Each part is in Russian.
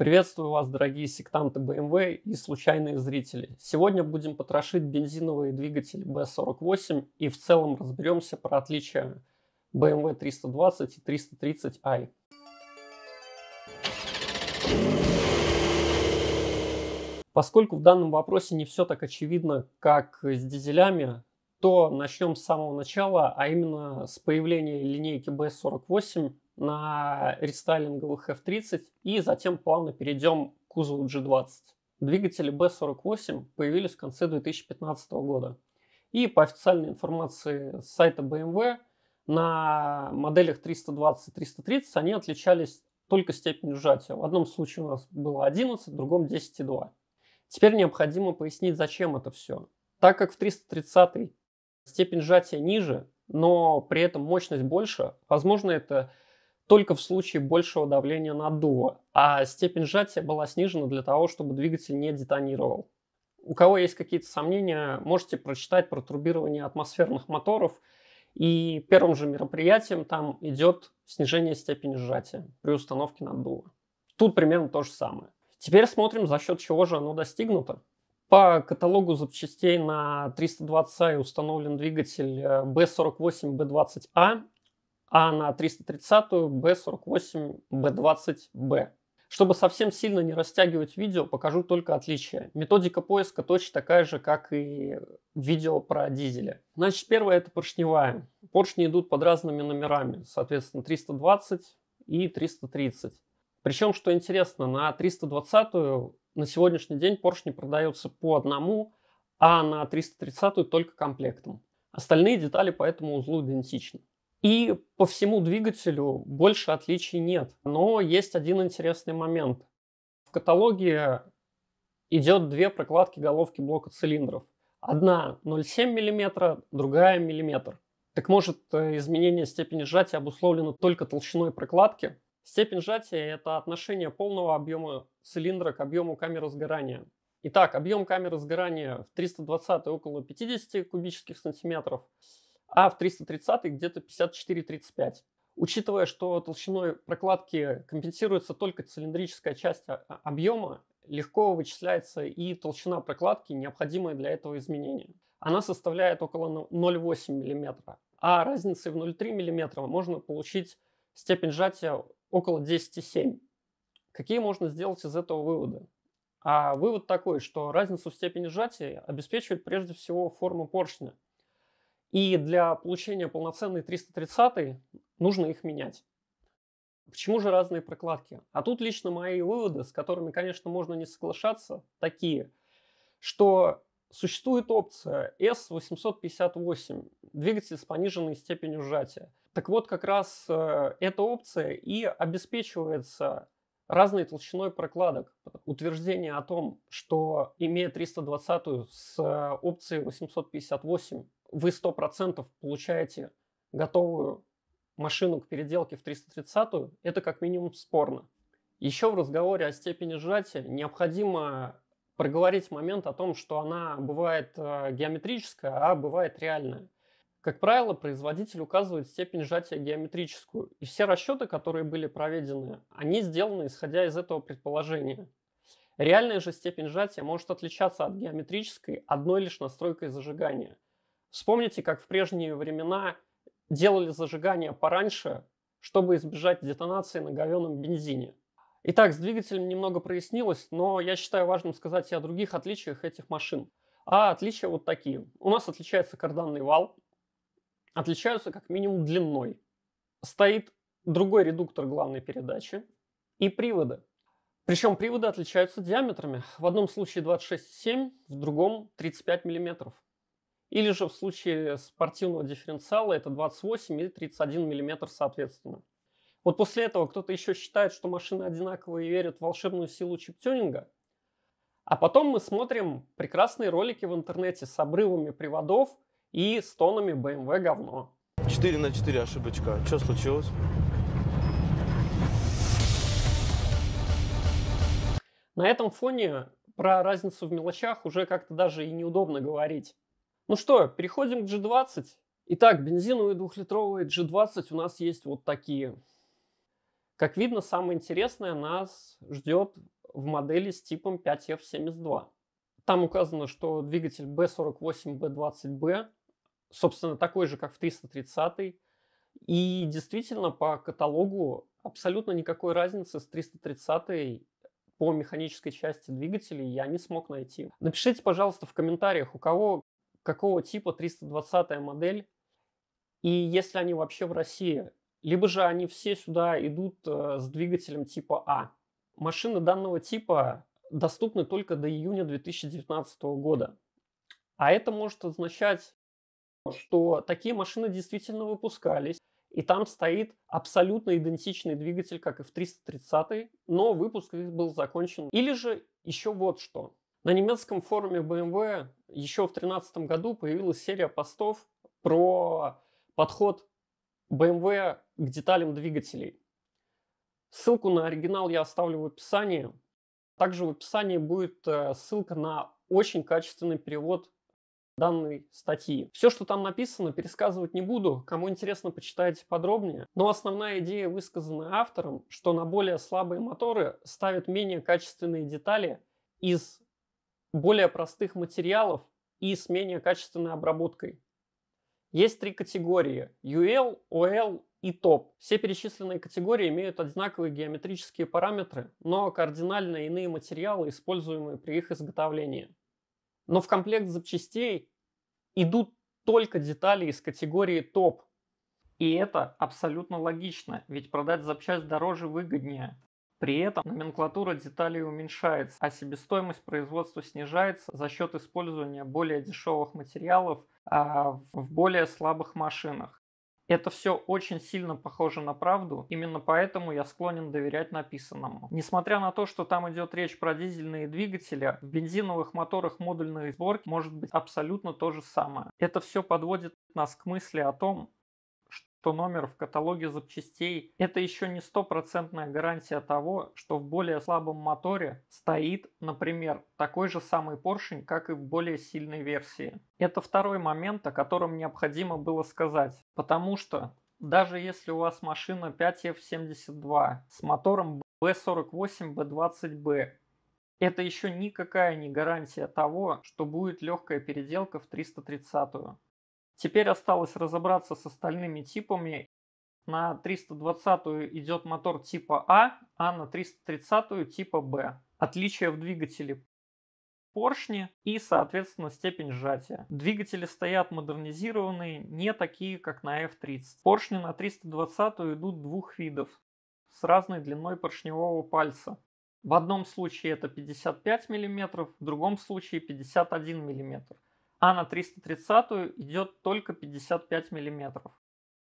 Приветствую вас, дорогие сектанты BMW и случайные зрители. Сегодня будем потрошить бензиновые двигатели B48 и в целом разберемся про отличия BMW 320 и 330i. Поскольку в данном вопросе не все так очевидно, как с дизелями, то начнем с самого начала, а именно с появления линейки B48 на рестайлинговых F-30 и затем плавно перейдем к кузову G20. Двигатели B48 появились в конце 2015 года. И по официальной информации с сайта BMW, эм на моделях 320-330 они отличались только степенью сжатия. В одном случае у нас было 11, в другом 10,2. Теперь необходимо пояснить, зачем это все. Так как в 330 степень сжатия ниже, но при этом мощность больше, возможно, это только в случае большего давления наддува, а степень сжатия была снижена для того, чтобы двигатель не детонировал. У кого есть какие-то сомнения, можете прочитать про турбирование атмосферных моторов, и первым же мероприятием там идет снижение степени сжатия при установке наддува. Тут примерно то же самое. Теперь смотрим, за счет чего же оно достигнуто. По каталогу запчастей на 320i установлен двигатель B48B20A э, а на 330-ю B48B20B. Чтобы совсем сильно не растягивать видео, покажу только отличия. Методика поиска точно такая же, как и видео про дизели. Значит, первое это поршневая. Поршни идут под разными номерами, соответственно 320 и 330. Причем, что интересно, на 320 на сегодняшний день поршни продаются по одному, а на 330 только комплектом. Остальные детали по этому узлу идентичны. И по всему двигателю больше отличий нет. Но есть один интересный момент. В каталоге идет две прокладки головки блока цилиндров. Одна 0,7 мм, другая мм. Так может, э, изменение степени сжатия обусловлено только толщиной прокладки? Степень сжатия – это отношение полного объема цилиндра к объему камеры сгорания. Итак, объем камеры сгорания в 320 около 50 кубических сантиметров – а в 330 где-то 54-35. Учитывая, что толщиной прокладки компенсируется только цилиндрическая часть а, а, объема, легко вычисляется и толщина прокладки, необходимая для этого изменения. Она составляет около 0,8 мм, а разницей в 0,3 мм можно получить степень сжатия около 10,7. Какие можно сделать из этого выводы? А вывод такой, что разницу в степени сжатия обеспечивает прежде всего форма поршня – и для получения полноценной 330 нужно их менять. Почему же разные прокладки? А тут лично мои выводы, с которыми, конечно, можно не соглашаться, такие, что существует опция S858, двигатель с пониженной степенью сжатия. Так вот, как раз э, эта опция и обеспечивается разной толщиной прокладок. Утверждение о том, что имея 320 с э, опцией 858, вы 100% получаете готовую машину к переделке в 330, это как минимум спорно. Еще в разговоре о степени сжатия необходимо проговорить момент о том, что она бывает э, геометрическая, а бывает реальная. Как правило, производитель указывает степень сжатия геометрическую, и все расчеты, которые были проведены, они сделаны исходя из этого предположения. Реальная же степень сжатия может отличаться от геометрической одной лишь настройкой зажигания. Вспомните, как в прежние времена делали зажигание пораньше, чтобы избежать детонации на говеном бензине. Итак, с двигателем немного прояснилось, но я считаю важным сказать и о других отличиях этих машин. А отличия вот такие. У нас отличается карданный вал, отличаются как минимум длиной. Стоит другой редуктор главной передачи и приводы. Причем приводы отличаются диаметрами. В одном случае 26,7, в другом 35 мм. Или же в случае спортивного дифференциала это 28 и 31 мм соответственно. Вот после этого кто-то еще считает, что машины одинаковые и верят в волшебную силу чиптюнинга. А потом мы смотрим прекрасные ролики в интернете с обрывами приводов – и с тонами BMW говно. 4 на 4 ошибочка. Что случилось? На этом фоне про разницу в мелочах уже как-то даже и неудобно говорить. Ну что, переходим к G20. Итак, бензиновые двухлитровые G20 у нас есть вот такие. Как видно, самое интересное нас ждет в модели с типом 5F72. Там указано, что двигатель B48B20B собственно, такой же, как в 330 и действительно, по каталогу абсолютно никакой разницы с 330 по механической части двигателей я не смог найти. Напишите, пожалуйста, в комментариях, у кого какого типа 320 модель, и если они вообще в России, либо же они все сюда идут э, с двигателем типа А. Машины данного типа доступны только до июня 2019 года. А это может означать, что такие машины действительно выпускались. И там стоит абсолютно идентичный двигатель, как и в 330, но выпуск их был закончен. Или же еще вот что. На немецком форуме BMW еще в 2013 году появилась серия постов про подход BMW к деталям двигателей. Ссылку на оригинал я оставлю в описании. Также в описании будет э, ссылка на очень качественный перевод данной статьи. Все, что там написано, пересказывать не буду. Кому интересно, почитайте подробнее. Но основная идея высказанная автором, что на более слабые моторы ставят менее качественные детали из более простых материалов и с менее качественной обработкой. Есть три категории – UL, OL и TOP. Все перечисленные категории имеют одинаковые геометрические параметры, но кардинально иные материалы, используемые при их изготовлении. Но в комплект запчастей идут только детали из категории топ. И это абсолютно логично, ведь продать запчасть дороже выгоднее. При этом номенклатура деталей уменьшается, а себестоимость производства снижается за счет использования более дешевых материалов а в более слабых машинах. Это все очень сильно похоже на правду, именно поэтому я склонен доверять написанному. Несмотря на то, что там идет речь про дизельные двигатели, в бензиновых моторах модульной сборки может быть абсолютно то же самое. Это все подводит нас к мысли о том, то номер в каталоге запчастей – это еще не стопроцентная гарантия того, что в более слабом моторе стоит, например, такой же самый поршень, как и в более сильной версии. Это второй момент, о котором необходимо было сказать, потому что даже если у вас машина 5F72 с мотором B48, B20B, это еще никакая не гарантия того, что будет легкая переделка в 330-ю. Теперь осталось разобраться с остальными типами. На 320 идет мотор типа А, а на 330 типа Б. Отличие в двигателе поршни и, соответственно, степень сжатия. Двигатели стоят модернизированные, не такие, как на F-30. Поршни на 320 идут двух видов с разной длиной поршневого пальца. В одном случае это 55 мм, в другом случае 51 мм а на 330 идет только 55 мм.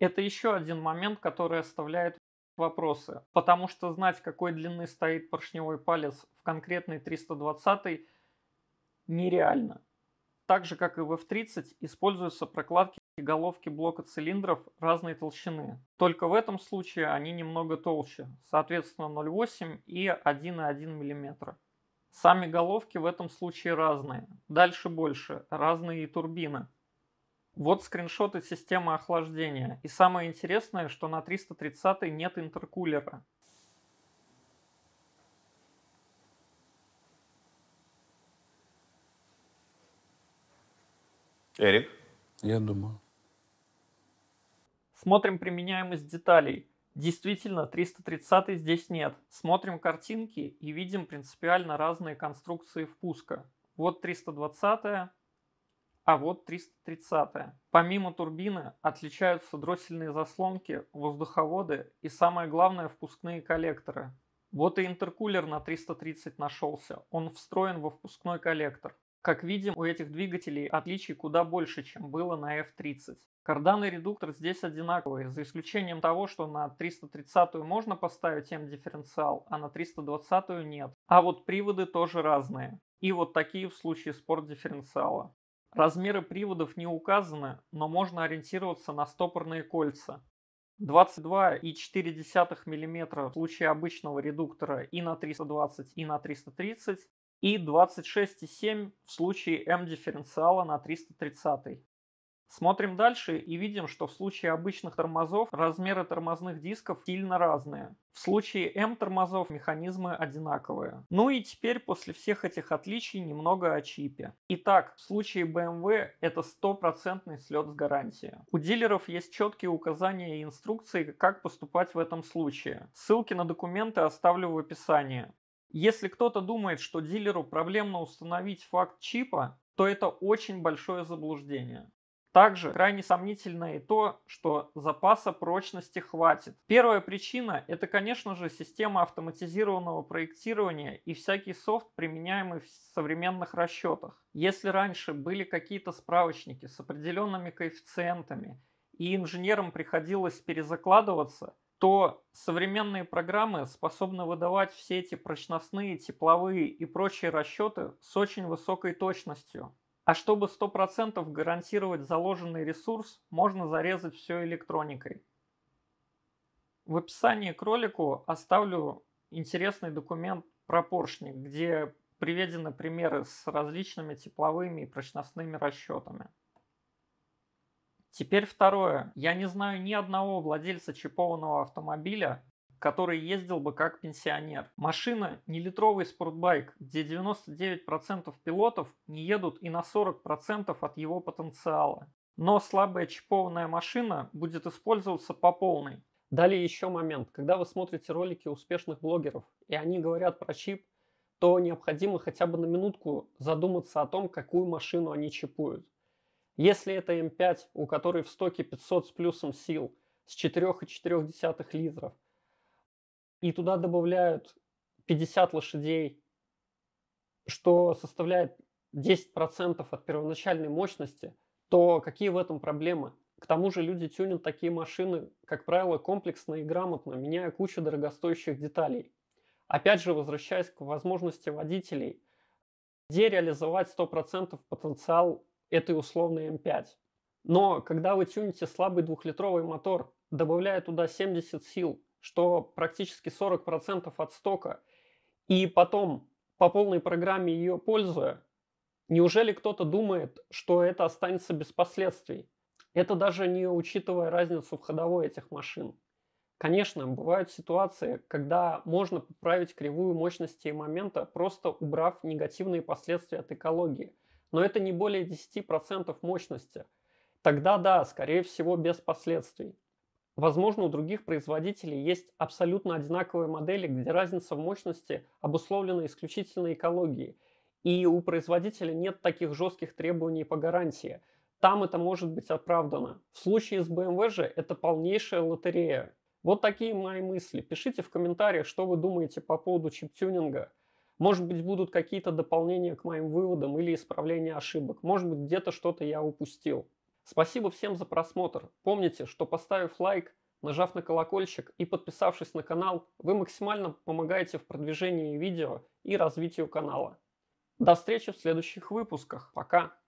Это еще один момент, который оставляет вопросы, потому что знать, какой длины стоит поршневой палец в конкретной 320 нереально. Так же, как и в F30, используются прокладки и головки блока цилиндров разной толщины. Только в этом случае они немного толще, соответственно 0,8 и 1,1 мм. Сами головки в этом случае разные. Дальше больше. Разные и турбины. Вот скриншоты системы охлаждения. И самое интересное, что на 330 нет интеркулера. Эрик? Я думаю. Смотрим применяемость деталей. Действительно, 330 здесь нет. Смотрим картинки и видим принципиально разные конструкции впуска. Вот 320 а вот 330. Помимо турбины отличаются дроссельные заслонки, воздуховоды и самое главное впускные коллекторы. Вот и интеркулер на 330 нашелся, он встроен во впускной коллектор. Как видим, у этих двигателей отличий куда больше, чем было на F-30. Кардан и редуктор здесь одинаковые, за исключением того, что на 330 можно поставить М-дифференциал, а на 320 нет. А вот приводы тоже разные. И вот такие в случае спорт-дифференциала. Размеры приводов не указаны, но можно ориентироваться на стопорные кольца. 22,4 мм в случае обычного редуктора и на 320, и на 330, и 26,7 в случае М-дифференциала на 330. Смотрим дальше и видим, что в случае обычных тормозов размеры тормозных дисков сильно разные. В случае М-тормозов механизмы одинаковые. Ну и теперь после всех этих отличий немного о чипе. Итак, в случае BMW эм это стопроцентный слет с гарантией. У дилеров есть четкие указания и инструкции, как поступать в этом случае. Ссылки на документы оставлю в описании. Если кто-то думает, что дилеру проблемно установить факт чипа, то это очень большое заблуждение. Также крайне сомнительно и то, что запаса прочности хватит. Первая причина – это, конечно же, система автоматизированного проектирования и всякий софт, применяемый в современных расчетах. Если раньше были какие-то справочники с определенными коэффициентами, и инженерам приходилось перезакладываться – то современные программы способны выдавать все эти прочностные, тепловые и прочие расчеты с очень высокой точностью. А чтобы 100% гарантировать заложенный ресурс, можно зарезать все электроникой. В описании к ролику оставлю интересный документ про поршник, где приведены примеры с различными тепловыми и прочностными расчетами. Теперь второе. Я не знаю ни одного владельца чипованного автомобиля, который ездил бы как пенсионер. Машина не литровый спортбайк, где 99% пилотов не едут и на 40% от его потенциала. Но слабая чипованная машина будет использоваться по полной. Далее еще момент. Когда вы смотрите ролики успешных блогеров, и они говорят про чип, то необходимо хотя бы на минутку задуматься о том, какую машину они чипуют. Если это М5, у которой в стоке 500 с плюсом сил, с 4,4 литров, и туда добавляют 50 лошадей, что составляет 10% от первоначальной мощности, то какие в этом проблемы? К тому же люди тюнят такие машины, как правило, комплексно и грамотно, меняя кучу дорогостоящих деталей. Опять же, возвращаясь к возможности водителей, где реализовать 100% потенциал этой условной М5. Но когда вы тюните слабый двухлитровый мотор, добавляя туда 70 сил, что практически 40% от стока, и потом по полной программе ее пользуя, неужели кто-то думает, что это останется без последствий? Это даже не учитывая разницу в ходовой этих машин. Конечно, бывают ситуации, когда можно поправить кривую мощности и момента, просто убрав негативные последствия от экологии – но это не более 10% мощности. Тогда да, скорее всего, без последствий. Возможно, у других производителей есть абсолютно одинаковые модели, где разница в мощности обусловлена исключительно экологией, и у производителя нет таких жестких требований по гарантии. Там это может быть оправдано. В случае с BMW же это полнейшая лотерея. Вот такие мои мысли. Пишите в комментариях, что вы думаете по поводу чип тюнинга может быть, будут какие-то дополнения к моим выводам или исправления ошибок. Может быть, где-то что-то я упустил. Спасибо всем за просмотр. Помните, что поставив лайк, нажав на колокольчик и подписавшись на канал, вы максимально помогаете в продвижении видео и развитию канала. До встречи в следующих выпусках. Пока!